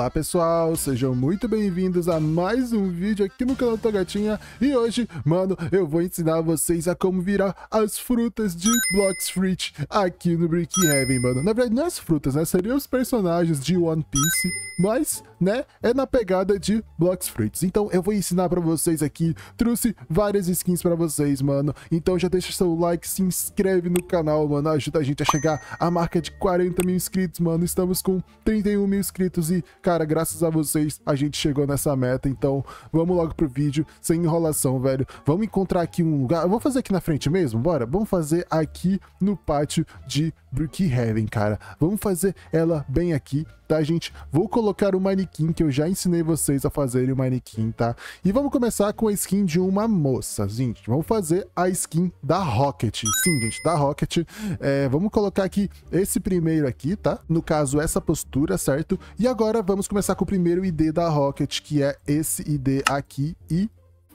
Olá pessoal, sejam muito bem-vindos a mais um vídeo aqui no canal da Gatinha E hoje, mano, eu vou ensinar vocês a como virar as frutas de Blox Fruit aqui no Brick Heaven, mano Na verdade, não é as frutas, né? Seriam os personagens de One Piece Mas né? É na pegada de Blocks Fruits. Então eu vou ensinar para vocês aqui. Trouxe várias skins para vocês, mano. Então já deixa seu like, se inscreve no canal, mano. Ajuda a gente a chegar à marca de 40 mil inscritos, mano. Estamos com 31 mil inscritos e, cara, graças a vocês a gente chegou nessa meta. Então vamos logo pro vídeo, sem enrolação, velho. Vamos encontrar aqui um lugar. Eu vou fazer aqui na frente mesmo, bora? Vamos fazer aqui no pátio de Brookhaven, cara. Vamos fazer ela bem aqui tá, gente? Vou colocar o manequim que eu já ensinei vocês a fazerem o manequim, tá? E vamos começar com a skin de uma moça, gente. Vamos fazer a skin da Rocket. Sim, gente, da Rocket. É, vamos colocar aqui esse primeiro aqui, tá? No caso, essa postura, certo? E agora vamos começar com o primeiro ID da Rocket, que é esse ID aqui e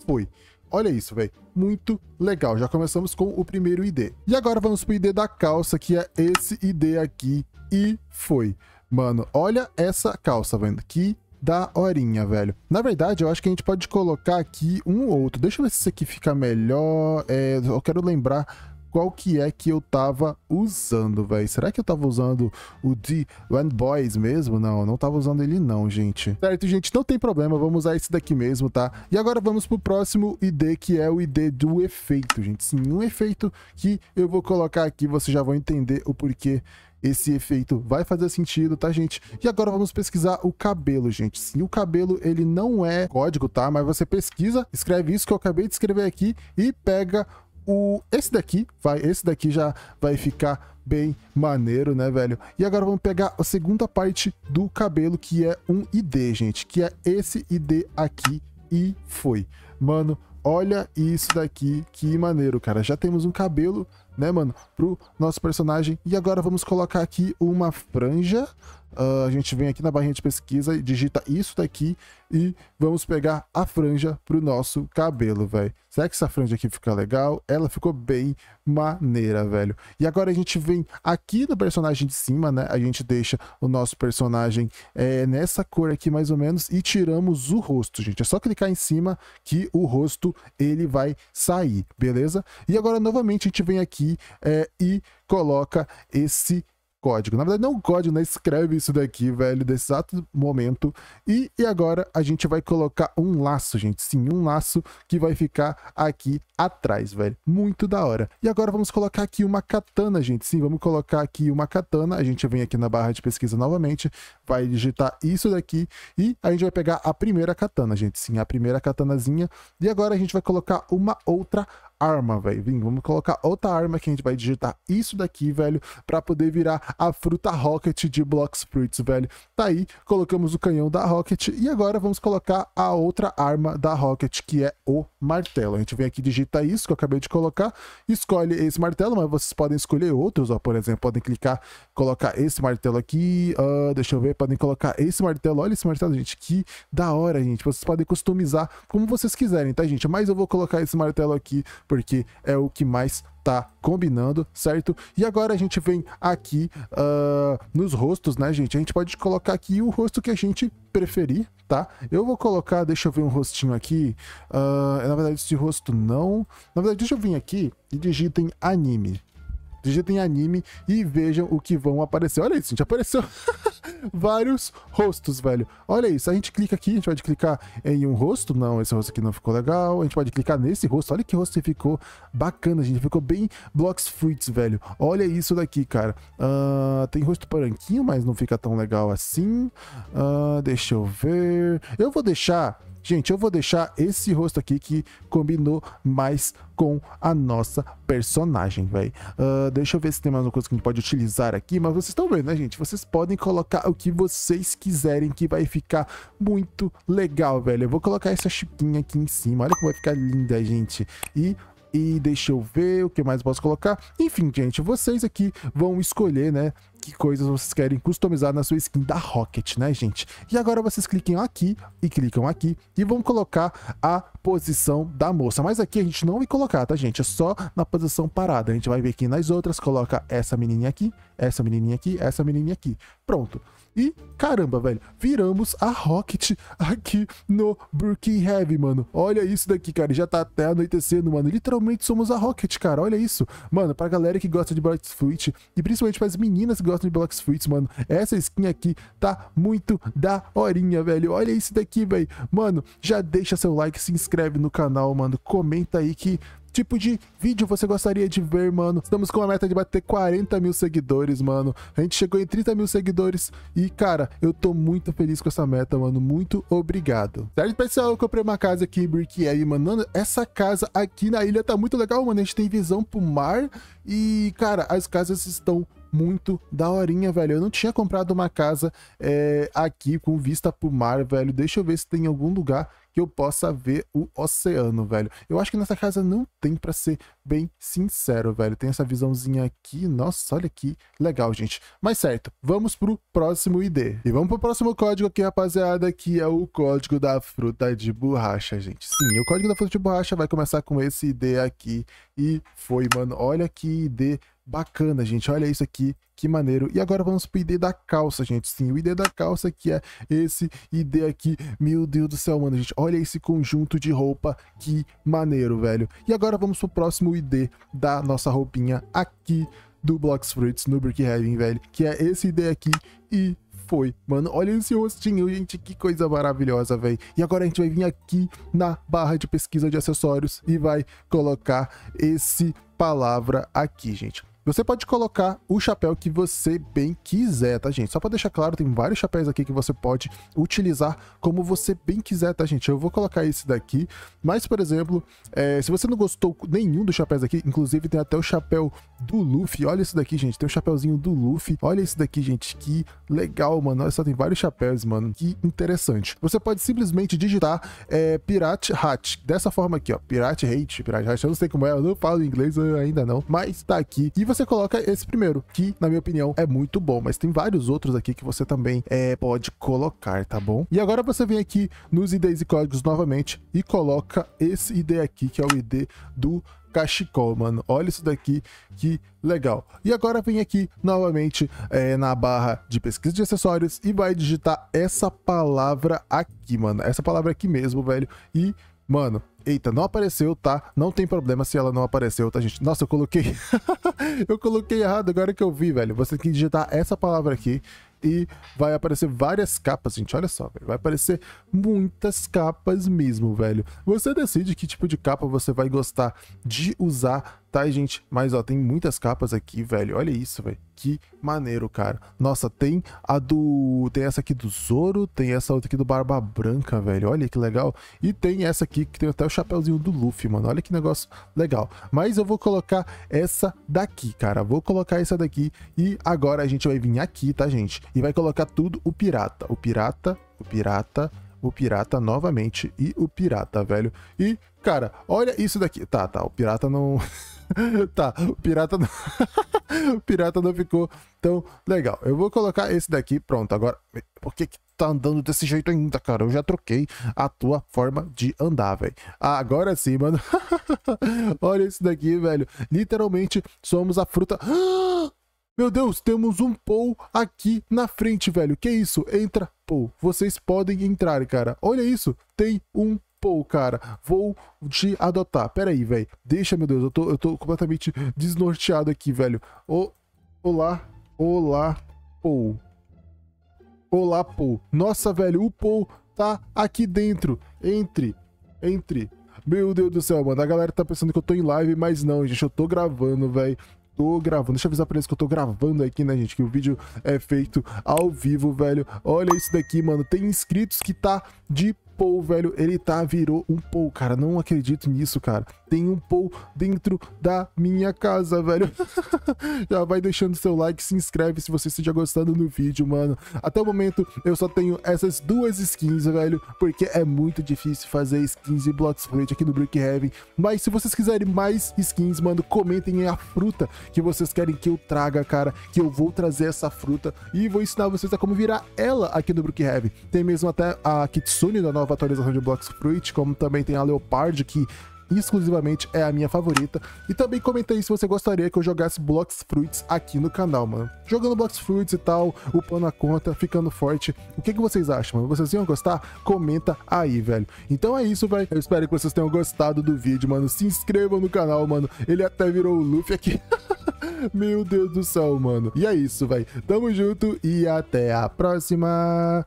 foi. Olha isso, velho. Muito legal. Já começamos com o primeiro ID. E agora vamos pro ID da calça, que é esse ID aqui e foi. Mano, olha essa calça, velho. Que da horinha, velho. Na verdade, eu acho que a gente pode colocar aqui um ou outro. Deixa eu ver se isso aqui fica melhor. É, eu quero lembrar qual que é que eu tava usando, velho. Será que eu tava usando o de Land Boys mesmo? Não, eu não tava usando ele não, gente. Certo, gente, não tem problema, vamos usar esse daqui mesmo, tá? E agora vamos pro próximo ID, que é o ID do efeito, gente. Sim, um efeito que eu vou colocar aqui, vocês já vão entender o porquê esse efeito vai fazer sentido, tá, gente? E agora vamos pesquisar o cabelo, gente. Sim, o cabelo, ele não é código, tá? Mas você pesquisa, escreve isso que eu acabei de escrever aqui e pega o, esse daqui, vai, esse daqui já vai ficar bem maneiro, né, velho? E agora vamos pegar a segunda parte do cabelo, que é um ID, gente, que é esse ID aqui e foi. Mano, olha isso daqui, que maneiro, cara. Já temos um cabelo né, mano, pro nosso personagem. E agora vamos colocar aqui uma franja. Uh, a gente vem aqui na barrinha de pesquisa e digita isso daqui e vamos pegar a franja pro nosso cabelo, velho. Será que essa franja aqui fica legal? Ela ficou bem maneira, velho. E agora a gente vem aqui no personagem de cima, né? A gente deixa o nosso personagem é, nessa cor aqui mais ou menos e tiramos o rosto, gente. É só clicar em cima que o rosto ele vai sair, beleza? E agora novamente a gente vem aqui aqui é, e coloca esse código. Na verdade, não é código, né? Escreve isso daqui, velho, desse exato momento. E, e agora a gente vai colocar um laço, gente. Sim, um laço que vai ficar aqui atrás, velho. Muito da hora. E agora vamos colocar aqui uma katana, gente. Sim, vamos colocar aqui uma katana. A gente vem aqui na barra de pesquisa novamente, vai digitar isso daqui e a gente vai pegar a primeira katana, gente. Sim, a primeira katanazinha. E agora a gente vai colocar uma outra arma, velho. Vamos colocar outra arma que a gente vai digitar isso daqui, velho, pra poder virar a fruta Rocket de Blocks Fruits, velho. Tá aí, colocamos o canhão da Rocket e agora vamos colocar a outra arma da Rocket, que é o martelo. A gente vem aqui, digita isso que eu acabei de colocar, escolhe esse martelo, mas vocês podem escolher outros, ó, por exemplo, podem clicar, colocar esse martelo aqui, uh, deixa eu ver, podem colocar esse martelo, olha esse martelo, gente, que da hora, gente. Vocês podem customizar como vocês quiserem, tá, gente? Mas eu vou colocar esse martelo aqui porque é o que mais tá combinando, certo? E agora a gente vem aqui uh, nos rostos, né, gente? A gente pode colocar aqui o rosto que a gente preferir, tá? Eu vou colocar, deixa eu ver um rostinho aqui. Uh, na verdade, esse rosto não. Na verdade, deixa eu vir aqui e digitem anime. Digitem anime e vejam o que vão aparecer. Olha isso, gente, apareceu. vários rostos, velho. Olha isso, a gente clica aqui, a gente pode clicar em um rosto. Não, esse rosto aqui não ficou legal. A gente pode clicar nesse rosto. Olha que rosto que ficou bacana, gente. Ficou bem Blocks Fruits, velho. Olha isso daqui, cara. Uh, tem rosto branquinho, mas não fica tão legal assim. Uh, deixa eu ver. Eu vou deixar Gente, eu vou deixar esse rosto aqui que combinou mais com a nossa personagem, velho. Uh, ah, deixa eu ver se tem mais uma coisa que a gente pode utilizar aqui, mas vocês estão vendo, né, gente? Vocês podem colocar o que vocês quiserem, que vai ficar muito legal, velho. Eu vou colocar essa chipinha aqui em cima, olha como vai ficar linda, gente. E e deixa eu ver o que mais posso colocar. Enfim, gente, vocês aqui vão escolher, né? que coisas vocês querem customizar na sua skin da Rocket, né, gente? E agora vocês cliquem aqui e clicam aqui e vão colocar a posição da moça. Mas aqui a gente não vai colocar, tá, gente? É só na posição parada. A gente vai ver aqui nas outras, coloca essa menininha aqui, essa menininha aqui, essa menininha aqui. Pronto. E caramba, velho, viramos a Rocket aqui no Brooklyn Heavy, mano. Olha isso daqui, cara, já tá até anoitecendo, mano. Literalmente somos a Rocket, cara, olha isso. Mano, pra galera que gosta de Black Fruit e principalmente pras meninas que gostam de Black Fruits, mano, essa skin aqui tá muito da horinha, velho. Olha isso daqui, velho. Mano, já deixa seu like, se inscreve no canal, mano. Comenta aí que tipo de vídeo você gostaria de ver, mano. Estamos com a meta de bater 40 mil seguidores, mano. A gente chegou em 30 mil seguidores e, cara, eu tô muito feliz com essa meta, mano. Muito obrigado. Certo, pessoal? Eu comprei uma casa aqui em Brickell mano. mano. Essa casa aqui na ilha tá muito legal, mano. A gente tem visão pro mar e, cara, as casas estão muito da horinha, velho. Eu não tinha comprado uma casa é, aqui com vista pro mar, velho. Deixa eu ver se tem algum lugar que eu possa ver o oceano, velho. Eu acho que nessa casa não tem para ser bem sincero, velho. Tem essa visãozinha aqui. Nossa, olha que legal, gente. Mas certo, vamos pro próximo ID. E vamos pro próximo código aqui, rapaziada, que é o código da fruta de borracha, gente. Sim, o código da fruta de borracha vai começar com esse ID aqui. E foi, mano. Olha que ID Bacana, gente. Olha isso aqui, que maneiro. E agora vamos pro ID da calça, gente. Sim, o ID da calça que é esse ID aqui. Meu Deus do céu, mano, gente. Olha esse conjunto de roupa, que maneiro, velho. E agora vamos pro próximo ID da nossa roupinha aqui do Blocks Fruits no Brick Heaven, velho. Que é esse ID aqui e foi. Mano, olha esse rostinho, gente, que coisa maravilhosa, velho. E agora a gente vai vir aqui na barra de pesquisa de acessórios e vai colocar esse palavra aqui, gente. Você pode colocar o chapéu que você bem quiser, tá, gente? Só para deixar claro, tem vários chapéus aqui que você pode utilizar como você bem quiser, tá, gente? Eu vou colocar esse daqui, mas, por exemplo, é, se você não gostou nenhum dos chapéus aqui, inclusive tem até o chapéu do Luffy, olha esse daqui, gente, tem o chapéuzinho do Luffy, olha esse daqui, gente, que legal, mano, olha só, tem vários chapéus, mano, que interessante. Você pode simplesmente digitar é, Pirate Hat, dessa forma aqui, ó, Pirate Hate, Pirate Hat, eu não sei como é, eu não falo inglês ainda não, mas tá aqui, e você você coloca esse primeiro, que, na minha opinião, é muito bom, mas tem vários outros aqui que você também é, pode colocar, tá bom? E agora você vem aqui nos IDs e códigos novamente e coloca esse ID aqui, que é o ID do cachecol, mano. Olha isso daqui, que legal. E agora vem aqui novamente é, na barra de pesquisa de acessórios e vai digitar essa palavra aqui, mano. Essa palavra aqui mesmo, velho. E, mano, Eita, não apareceu, tá? Não tem problema se ela não apareceu, tá, gente? Nossa, eu coloquei... eu coloquei errado agora que eu vi, velho. Você tem que digitar essa palavra aqui e vai aparecer várias capas, gente. Olha só, velho. Vai aparecer muitas capas mesmo, velho. Você decide que tipo de capa você vai gostar de usar Tá, gente? Mas, ó, tem muitas capas aqui, velho. Olha isso, velho. Que maneiro, cara. Nossa, tem a do... Tem essa aqui do Zoro, tem essa outra aqui do Barba Branca, velho. Olha que legal. E tem essa aqui que tem até o chapéuzinho do Luffy, mano. Olha que negócio legal. Mas eu vou colocar essa daqui, cara. Vou colocar essa daqui e agora a gente vai vir aqui, tá, gente? E vai colocar tudo o pirata. O pirata, o pirata, o pirata novamente e o pirata, velho. E Cara, olha isso daqui. Tá, tá, o pirata não. tá, o pirata não. o pirata não ficou tão legal. Eu vou colocar esse daqui, pronto. Agora, por que, que tá andando desse jeito ainda, cara? Eu já troquei a tua forma de andar, velho. Ah, agora sim, mano. Olha isso daqui, velho. Literalmente somos a fruta. Meu Deus, temos um Paul aqui na frente, velho. Que isso? Entra, Paul. Vocês podem entrar, cara. Olha isso. Tem um pô, cara, vou te adotar. Pera aí, velho. Deixa, meu Deus, eu tô, eu tô completamente desnorteado aqui, velho. O, olá, olá, Paul. Olá, Paul. Nossa, velho, o Paul tá aqui dentro. Entre, entre. Meu Deus do céu, mano. A galera tá pensando que eu tô em live, mas não, gente. Eu tô gravando, velho tô gravando. Deixa eu avisar pra eles que eu tô gravando aqui, né, gente? Que o vídeo é feito ao vivo, velho. Olha isso daqui, mano. Tem inscritos que tá de Paul, velho, ele tá, virou um Paul, cara. Não acredito nisso, cara. Tem um Paul dentro da minha casa, velho. Já vai deixando seu like, se inscreve se você esteja gostando do vídeo, mano. Até o momento, eu só tenho essas duas skins, velho, porque é muito difícil fazer skins e blocks plate aqui no Brookhaven. Mas se vocês quiserem mais skins, mano, comentem a fruta que vocês querem que eu traga, cara, que eu vou trazer essa fruta e vou ensinar vocês a como virar ela aqui no Brookhaven. Tem mesmo até a Kitsune da nova nova atualização de Blocks Fruit, como também tem a Leopard, que exclusivamente é a minha favorita. E também comenta aí se você gostaria que eu jogasse Blocks Fruits aqui no canal, mano. Jogando Blocks Fruits e tal, upando a conta, ficando forte. O que, que vocês acham, mano? Vocês iam gostar? Comenta aí, velho. Então é isso, velho. Eu espero que vocês tenham gostado do vídeo, mano. Se inscrevam no canal, mano. Ele até virou o Luffy aqui. Meu Deus do céu, mano. E é isso, velho. Tamo junto e até a próxima.